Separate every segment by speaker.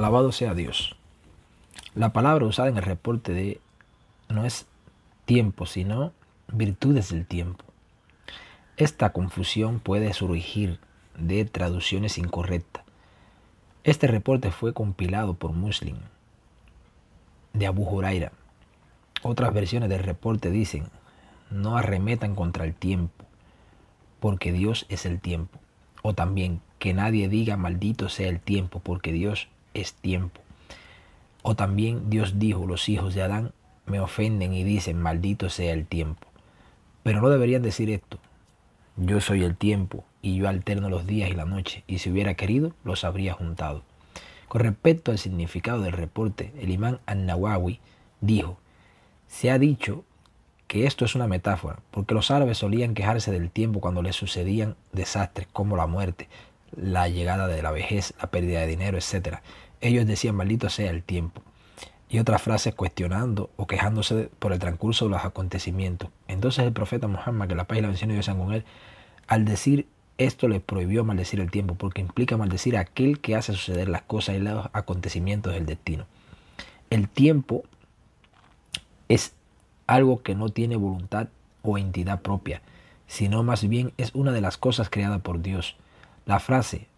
Speaker 1: Alabado sea Dios. La palabra usada en el reporte de no es tiempo, sino virtudes del tiempo. Esta confusión puede surgir de traducciones incorrectas. Este reporte fue compilado por Muslim de Abu Huraira. Otras versiones del reporte dicen, no arremetan contra el tiempo, porque Dios es el tiempo. O también, que nadie diga maldito sea el tiempo, porque Dios es tiempo. O también Dios dijo, los hijos de Adán me ofenden y dicen, maldito sea el tiempo. Pero no deberían decir esto. Yo soy el tiempo y yo alterno los días y la noche, y si hubiera querido, los habría juntado. Con respecto al significado del reporte, el imán an nawawi dijo, se ha dicho que esto es una metáfora, porque los árabes solían quejarse del tiempo cuando les sucedían desastres como la muerte, la llegada de la vejez, la pérdida de dinero, etc. Ellos decían, maldito sea el tiempo. Y otras frases cuestionando o quejándose por el transcurso de los acontecimientos. Entonces el profeta Muhammad, que la paz y la bendición de Dios sean con él, al decir esto le prohibió maldecir el tiempo, porque implica maldecir a aquel que hace suceder las cosas y los acontecimientos del destino. El tiempo es algo que no tiene voluntad o entidad propia, sino más bien es una de las cosas creadas por Dios. La frase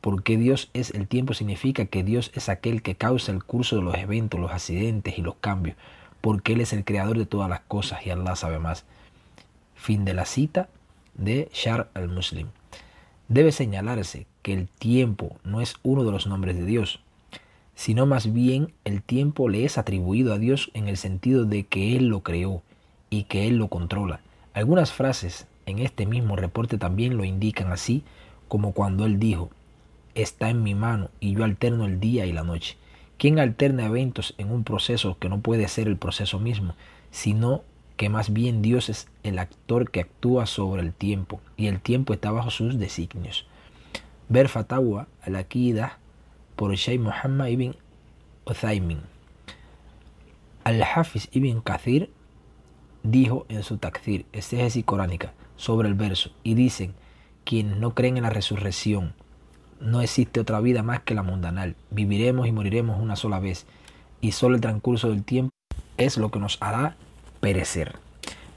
Speaker 1: porque Dios es el tiempo significa que Dios es aquel que causa el curso de los eventos, los accidentes y los cambios, porque Él es el creador de todas las cosas y Allah sabe más. Fin de la cita de Shar al-Muslim. Debe señalarse que el tiempo no es uno de los nombres de Dios, sino más bien el tiempo le es atribuido a Dios en el sentido de que Él lo creó y que Él lo controla. Algunas frases en este mismo reporte también lo indican así, como cuando Él dijo, está en mi mano y yo alterno el día y la noche. ¿Quién alterna eventos en un proceso que no puede ser el proceso mismo, sino que más bien Dios es el actor que actúa sobre el tiempo y el tiempo está bajo sus designios? Ver Fatawa al-Aqida por Shay Muhammad ibn Uthaymin. Al-Hafiz ibn Kathir dijo en su Takthir, y coránica, sobre el verso, y dicen: quienes no creen en la resurrección, no existe otra vida más que la mundanal. Viviremos y moriremos una sola vez. Y solo el transcurso del tiempo es lo que nos hará perecer.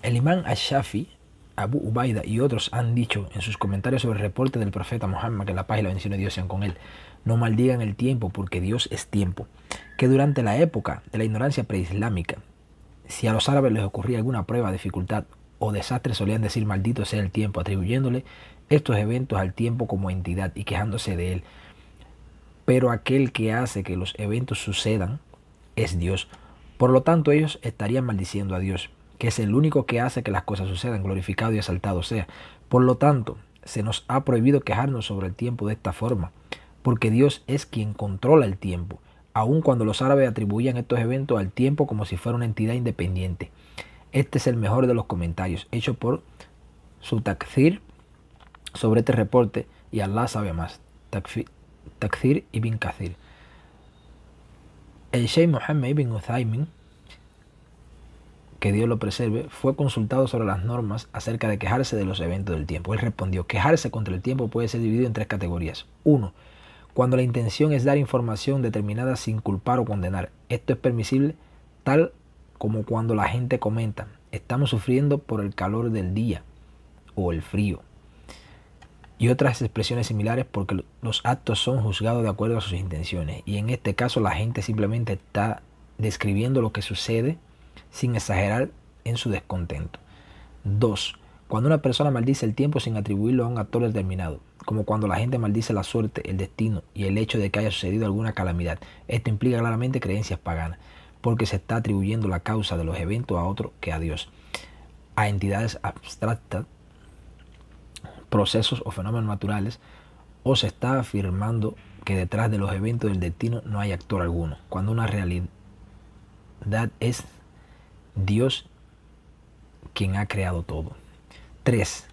Speaker 1: El imán Ashafi, Abu Ubaida y otros han dicho en sus comentarios sobre el reporte del profeta Muhammad, que la paz y la bendición de Dios sean con él, no maldigan el tiempo porque Dios es tiempo, que durante la época de la ignorancia preislámica, si a los árabes les ocurría alguna prueba, dificultad o desastres solían decir maldito sea el tiempo, atribuyéndole estos eventos al tiempo como entidad y quejándose de él. Pero aquel que hace que los eventos sucedan es Dios. Por lo tanto, ellos estarían maldiciendo a Dios, que es el único que hace que las cosas sucedan, glorificado y exaltado sea. Por lo tanto, se nos ha prohibido quejarnos sobre el tiempo de esta forma, porque Dios es quien controla el tiempo, aun cuando los árabes atribuían estos eventos al tiempo como si fuera una entidad independiente. Este es el mejor de los comentarios, hecho por su Takzir sobre este reporte y Allah sabe más. y ibn Kathir. El Sheikh Mohammed ibn Uthaymin, que Dios lo preserve, fue consultado sobre las normas acerca de quejarse de los eventos del tiempo. Él respondió, quejarse contra el tiempo puede ser dividido en tres categorías. Uno, cuando la intención es dar información determinada sin culpar o condenar. Esto es permisible tal como cuando la gente comenta, estamos sufriendo por el calor del día o el frío. Y otras expresiones similares porque los actos son juzgados de acuerdo a sus intenciones. Y en este caso la gente simplemente está describiendo lo que sucede sin exagerar en su descontento. 2. Cuando una persona maldice el tiempo sin atribuirlo a un actor determinado, como cuando la gente maldice la suerte, el destino y el hecho de que haya sucedido alguna calamidad. Esto implica claramente creencias paganas porque se está atribuyendo la causa de los eventos a otro que a Dios, a entidades abstractas, procesos o fenómenos naturales, o se está afirmando que detrás de los eventos del destino no hay actor alguno, cuando una realidad es Dios quien ha creado todo. 3.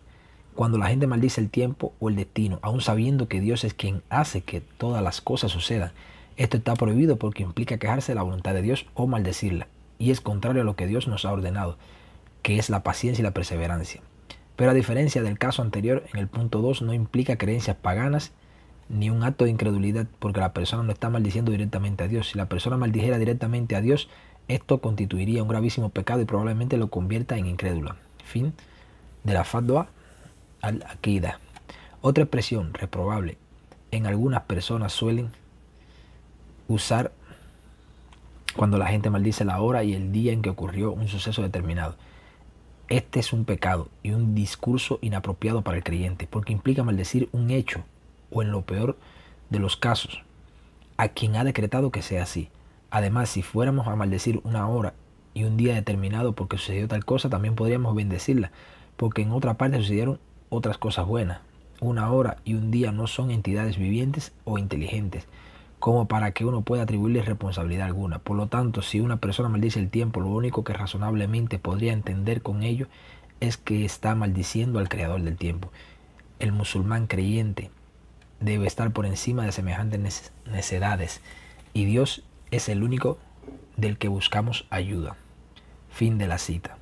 Speaker 1: Cuando la gente maldice el tiempo o el destino, aun sabiendo que Dios es quien hace que todas las cosas sucedan, esto está prohibido porque implica quejarse de la voluntad de Dios o maldecirla, y es contrario a lo que Dios nos ha ordenado, que es la paciencia y la perseverancia. Pero a diferencia del caso anterior, en el punto 2 no implica creencias paganas ni un acto de incredulidad, porque la persona no está maldiciendo directamente a Dios. Si la persona maldijera directamente a Dios, esto constituiría un gravísimo pecado y probablemente lo convierta en incrédulo. Fin de la fatwa al aqidah Otra expresión reprobable en algunas personas suelen usar cuando la gente maldice la hora y el día en que ocurrió un suceso determinado. Este es un pecado y un discurso inapropiado para el creyente, porque implica maldecir un hecho, o en lo peor de los casos, a quien ha decretado que sea así. Además, si fuéramos a maldecir una hora y un día determinado porque sucedió tal cosa, también podríamos bendecirla, porque en otra parte sucedieron otras cosas buenas. Una hora y un día no son entidades vivientes o inteligentes, como para que uno pueda atribuirle responsabilidad alguna. Por lo tanto, si una persona maldice el tiempo, lo único que razonablemente podría entender con ello es que está maldiciendo al creador del tiempo. El musulmán creyente debe estar por encima de semejantes necedades y Dios es el único del que buscamos ayuda. Fin de la cita.